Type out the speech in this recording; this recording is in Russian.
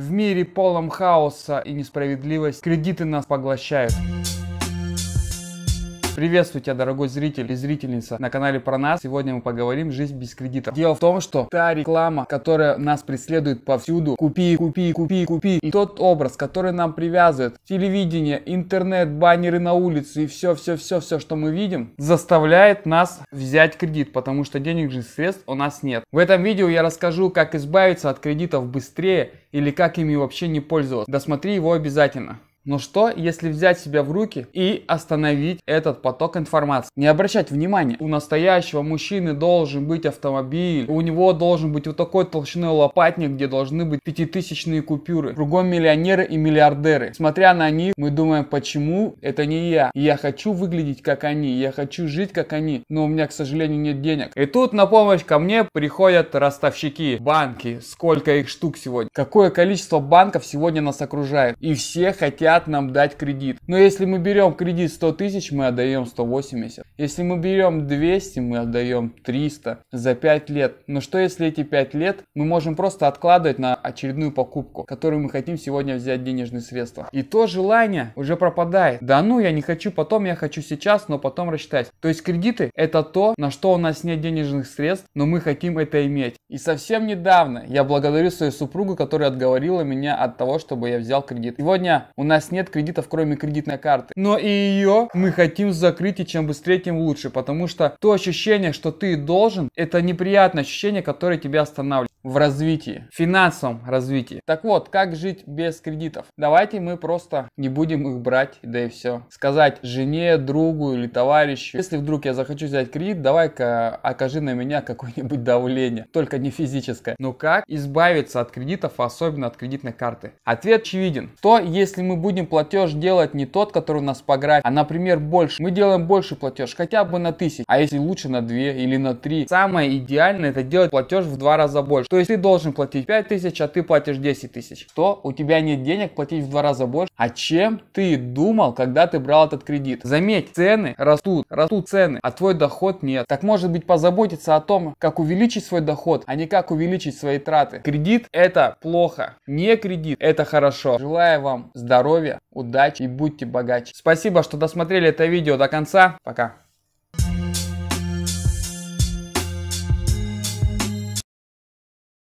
В мире полном хаоса и несправедливость кредиты нас поглощают. Приветствую тебя, дорогой зритель и зрительница на канале про нас. Сегодня мы поговорим «Жизнь без кредита». Дело в том, что та реклама, которая нас преследует повсюду, купи, купи, купи, купи, и тот образ, который нам привязывает телевидение, интернет, баннеры на улице и все-все-все-все, что мы видим, заставляет нас взять кредит, потому что денежных средств у нас нет. В этом видео я расскажу, как избавиться от кредитов быстрее или как ими вообще не пользоваться. Досмотри его обязательно. Но что, если взять себя в руки и остановить этот поток информации? Не обращать внимания. У настоящего мужчины должен быть автомобиль. У него должен быть вот такой толщиной лопатник, где должны быть пятитысячные купюры. Кругом миллионеры и миллиардеры. Смотря на них, мы думаем, почему это не я. Я хочу выглядеть как они, я хочу жить как они, но у меня, к сожалению, нет денег. И тут на помощь ко мне приходят ростовщики, банки. Сколько их штук сегодня? Какое количество банков сегодня нас окружает? И все хотят хотят нам дать кредит. Но если мы берем кредит 100 тысяч, мы отдаем 180. Если мы берем 200, мы отдаем 300 за 5 лет. Но что если эти 5 лет мы можем просто откладывать на очередную покупку, которую мы хотим сегодня взять денежные средства. И то желание уже пропадает. Да ну, я не хочу потом, я хочу сейчас, но потом рассчитать. То есть кредиты это то, на что у нас нет денежных средств, но мы хотим это иметь. И совсем недавно я благодарю свою супругу, которая отговорила меня от того, чтобы я взял кредит. Сегодня у нас нас нет кредитов, кроме кредитной карты. Но и ее мы хотим закрыть, и чем быстрее, тем лучше, потому что то ощущение, что ты должен, это неприятное ощущение, которое тебя останавливает в развитии, в финансовом развитии. Так вот, как жить без кредитов? Давайте мы просто не будем их брать, да и все. Сказать жене, другу или товарищу, если вдруг я захочу взять кредит, давай-ка окажи на меня какое-нибудь давление, только не физическое. Но как избавиться от кредитов, особенно от кредитной карты? Ответ очевиден. То, если мы будем платеж делать не тот, который у нас по графику, а, например, больше. Мы делаем больше платеж, хотя бы на тысячу, а если лучше на 2 или на 3. Самое идеальное это делать платеж в два раза больше то есть ты должен платить 5 тысяч, а ты платишь 10 тысяч. Что? У тебя нет денег платить в два раза больше? А чем ты думал, когда ты брал этот кредит? Заметь, цены растут, растут цены, а твой доход нет. Так может быть позаботиться о том, как увеличить свой доход, а не как увеличить свои траты. Кредит это плохо, не кредит это хорошо. Желаю вам здоровья, удачи и будьте богаче. Спасибо, что досмотрели это видео до конца. Пока.